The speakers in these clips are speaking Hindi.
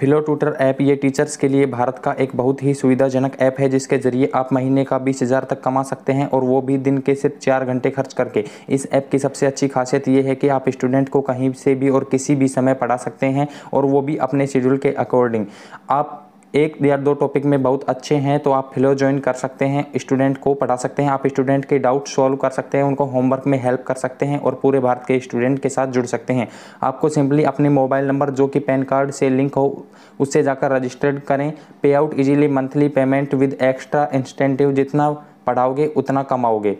फिलो ट्यूटर ऐप ये टीचर्स के लिए भारत का एक बहुत ही सुविधाजनक ऐप है जिसके ज़रिए आप महीने का बीस हज़ार तक कमा सकते हैं और वो भी दिन के सिर्फ चार घंटे खर्च करके इस ऐप की सबसे अच्छी खासियत ये है कि आप स्टूडेंट को कहीं से भी और किसी भी समय पढ़ा सकते हैं और वो भी अपने शेड्यूल के अकॉर्डिंग आप एक या दो टॉपिक में बहुत अच्छे हैं तो आप फिलो ज्वाइन कर सकते हैं स्टूडेंट को पढ़ा सकते हैं आप स्टूडेंट के डाउट सॉल्व कर सकते हैं उनको होमवर्क में हेल्प कर सकते हैं और पूरे भारत के स्टूडेंट के साथ जुड़ सकते हैं आपको सिंपली अपने मोबाइल नंबर जो कि पैन कार्ड से लिंक हो उससे जाकर रजिस्टर्ड करें pay out easily monthly payment with extra incentive जितना पढ़ाओगे उतना कमाओगे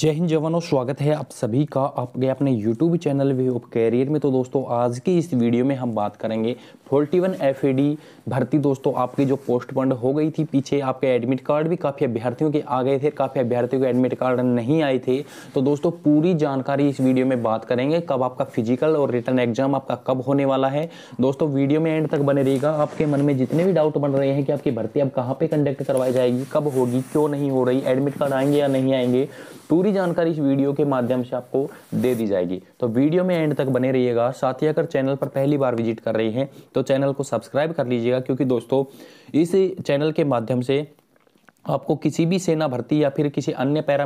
जय हिंद जवानों स्वागत है आप सभी का आपके अपने YouTube channel way of career में तो दोस्तों आज की इस वीडियो में हम बात करेंगे फोर्टी वन एफ भर्ती दोस्तों आपकी जो पोस्टपोन्ड हो गई थी पीछे आपके एडमिट कार्ड भी काफ़ी अभ्यर्थियों के आ गए थे काफ़ी अभ्यर्थियों के एडमिट कार्ड नहीं आए थे तो दोस्तों पूरी जानकारी इस वीडियो में बात करेंगे कब आपका फिजिकल और रिटर्न एग्जाम आपका कब होने वाला है दोस्तों वीडियो में एंड तक बने रहेगा आपके मन में जितने भी डाउट बन रहे हैं कि आपकी भर्ती अब कहाँ पर कंडक्ट करवाई जाएगी कब होगी क्यों नहीं हो रही एडमिट कार्ड आएंगे या नहीं आएंगे पूरी सभी जानकारी इस वीडियो के माध्यम से आपको दे दी जाएगी तो वीडियो में एंड तक बने रहिएगा साथ ही अगर चैनल पर पहली बार विजिट कर रहे हैं तो चैनल को सब्सक्राइब कर लीजिएगा क्योंकि दोस्तों इस चैनल के माध्यम से आपको किसी भी सेना भर्ती या फिर किसी अन्य पैरा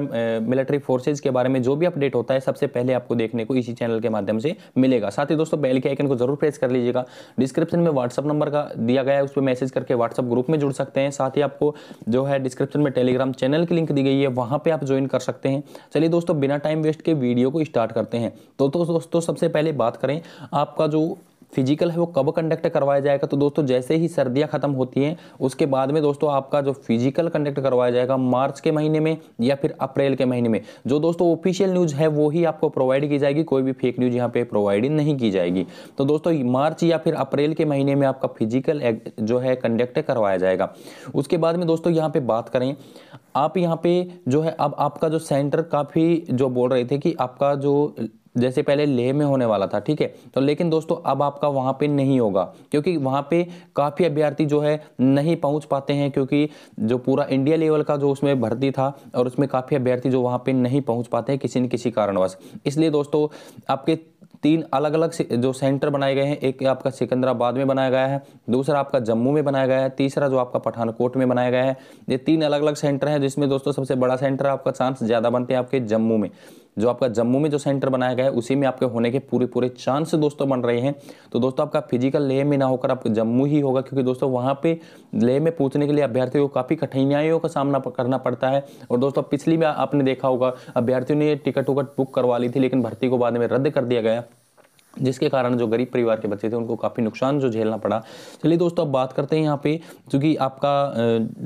मिलिट्री फोर्सेज के बारे में जो भी अपडेट होता है सबसे पहले आपको देखने को इसी चैनल के माध्यम से मिलेगा साथ ही दोस्तों बेल के आइकन को जरूर प्रेस कर लीजिएगा डिस्क्रिप्शन में व्हाट्सअप नंबर का दिया गया है उस पर मैसेज करके व्हाट्सअप ग्रुप में जुड़ सकते हैं साथ ही आपको जो है डिस्क्रिप्शन में टेलीग्राम चैनल की लिंक दी गई है वहाँ पर आप ज्वाइन कर सकते हैं चलिए दोस्तों बिना टाइम वेस्ट के वीडियो को स्टार्ट करते हैं तो, तो दोस्तों सबसे पहले बात करें आपका जो फिजिकल है वो कब कंडक्ट करवाया जाएगा तो दोस्तों जैसे ही सर्दियाँ ख़त्म होती हैं उसके बाद में दोस्तों आपका जो फिजिकल कंडक्ट करवाया जाएगा मार्च के महीने में या फिर अप्रैल के महीने में जो दोस्तों ऑफिशियल न्यूज़ है वो ही आपको प्रोवाइड की जाएगी कोई भी फेक न्यूज़ यहाँ पे प्रोवाइड नहीं की जाएगी तो दोस्तों मार्च या फिर अप्रैल के महीने में आपका फिजिकल जो है कंडक्ट करवाया जाएगा उसके बाद में दोस्तों यहाँ पे बात करें आप यहाँ पे जो है अब आपका जो सेंटर काफ़ी जो बोल रहे थे कि आपका जो जैसे पहले लेह में होने वाला था ठीक है तो लेकिन दोस्तों अब आपका वहाँ पे नहीं होगा क्योंकि वहाँ पे काफ़ी अभ्यर्थी जो है नहीं पहुँच पाते हैं क्योंकि जो पूरा इंडिया लेवल का जो उसमें भर्ती था और उसमें काफ़ी अभ्यर्थी जो वहाँ पर नहीं पहुँच पाते हैं किसी न किसी कारणवश इसलिए दोस्तों आपके तीन अलग अलग जो सेंटर बनाए गए हैं एक आपका सिकंदराबाद में बनाया गया है दूसरा आपका जम्मू में बनाया गया है तीसरा जो आपका पठानकोट में बनाया गया है ये तीन अलग अलग सेंटर हैं जिसमें दोस्तों सबसे बड़ा सेंटर आपका चांस ज़्यादा बनते हैं आपके जम्मू में जो आपका जम्मू में जो सेंटर बनाया गया है उसी में आपके होने के पूरे पूरे चांस दोस्तों बन रहे हैं तो दोस्तों आपका फिजिकल लेह में ना होकर आपका जम्मू ही होगा क्योंकि दोस्तों वहाँ पे लेह में पूछने के लिए अभ्यर्थियों को काफ़ी कठिनाइयों का सामना करना पड़ता है और दोस्तों पिछली में आपने देखा होगा अभ्यर्थियों ने टिकट विकट बुक करवा ली थी लेकिन भर्ती को बाद में रद्द कर दिया गया जिसके कारण जो गरीब परिवार के बच्चे थे उनको काफ़ी नुकसान जो झेलना पड़ा चलिए दोस्तों अब बात करते हैं यहाँ पे क्योंकि आपका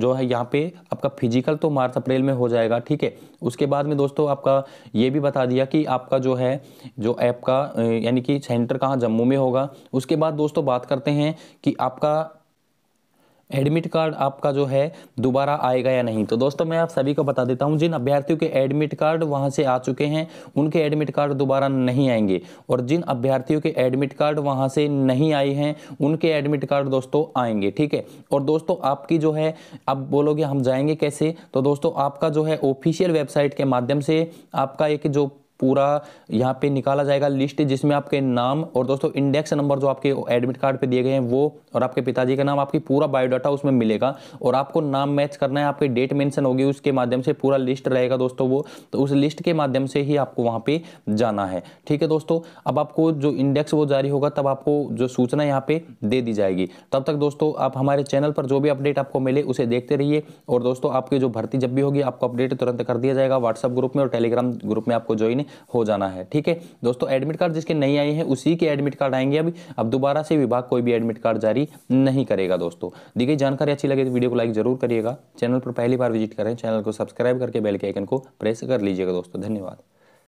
जो है यहाँ पे आपका फिजिकल तो मार्च अप्रैल में हो जाएगा ठीक है उसके बाद में दोस्तों आपका ये भी बता दिया कि आपका जो है जो ऐप का यानी कि सेंटर कहाँ जम्मू में होगा उसके बाद दोस्तों बात करते हैं कि आपका एडमिट कार्ड आपका जो है दोबारा आएगा या नहीं तो दोस्तों मैं आप सभी को बता देता हूं जिन अभ्यर्थियों के एडमिट कार्ड वहां से आ चुके हैं उनके एडमिट कार्ड दोबारा नहीं आएंगे और जिन अभ्यर्थियों के एडमिट कार्ड वहां से नहीं आए हैं उनके एडमिट कार्ड दोस्तों आएंगे ठीक है और दोस्तों आपकी जो है अब बोलोगे हम जाएंगे कैसे तो दोस्तों आपका जो है ऑफिशियल वेबसाइट के माध्यम से आपका एक जो पूरा यहाँ पे निकाला जाएगा लिस्ट जिसमें आपके नाम और दोस्तों इंडेक्स नंबर जो आपके एडमिट कार्ड पे दिए गए हैं वो और आपके पिताजी का नाम आपकी पूरा बायोडाटा उसमें मिलेगा और आपको नाम मैच करना है आपके डेट मेंशन होगी उसके माध्यम से पूरा लिस्ट रहेगा दोस्तों वो तो उस लिस्ट के माध्यम से ही आपको वहाँ पर जाना है ठीक है दोस्तों अब आपको जो इंडेक्स वो जारी होगा तब आपको जो सूचना यहाँ पे दे दी जाएगी तब तक दोस्तों आप हमारे चैनल पर जो भी अपडेट आपको मिले उसे देखते रहिए और दोस्तों आपकी जो भर्ती जब भी होगी आपको अपडेट तुरंत कर दिया जाएगा व्हाट्सअप ग्रुप में और टेलीग्राम ग्रुप में आपको ज्वाइन हो जाना है ठीक है दोस्तों एडमिट कार्ड जिसके नहीं आए हैं उसी के एडमिट कार्ड आएंगे अभी अब दोबारा से विभाग कोई भी एडमिट कार्ड जारी नहीं करेगा दोस्तों दी गई जानकारी अच्छी लगे तो वीडियो को लाइक जरूर करिएगा चैनल पर पहली बार विजिट करें चैनल को सब्सक्राइब करके बेल के आइकन को प्रेस कर लीजिएगा दोस्तों धन्यवाद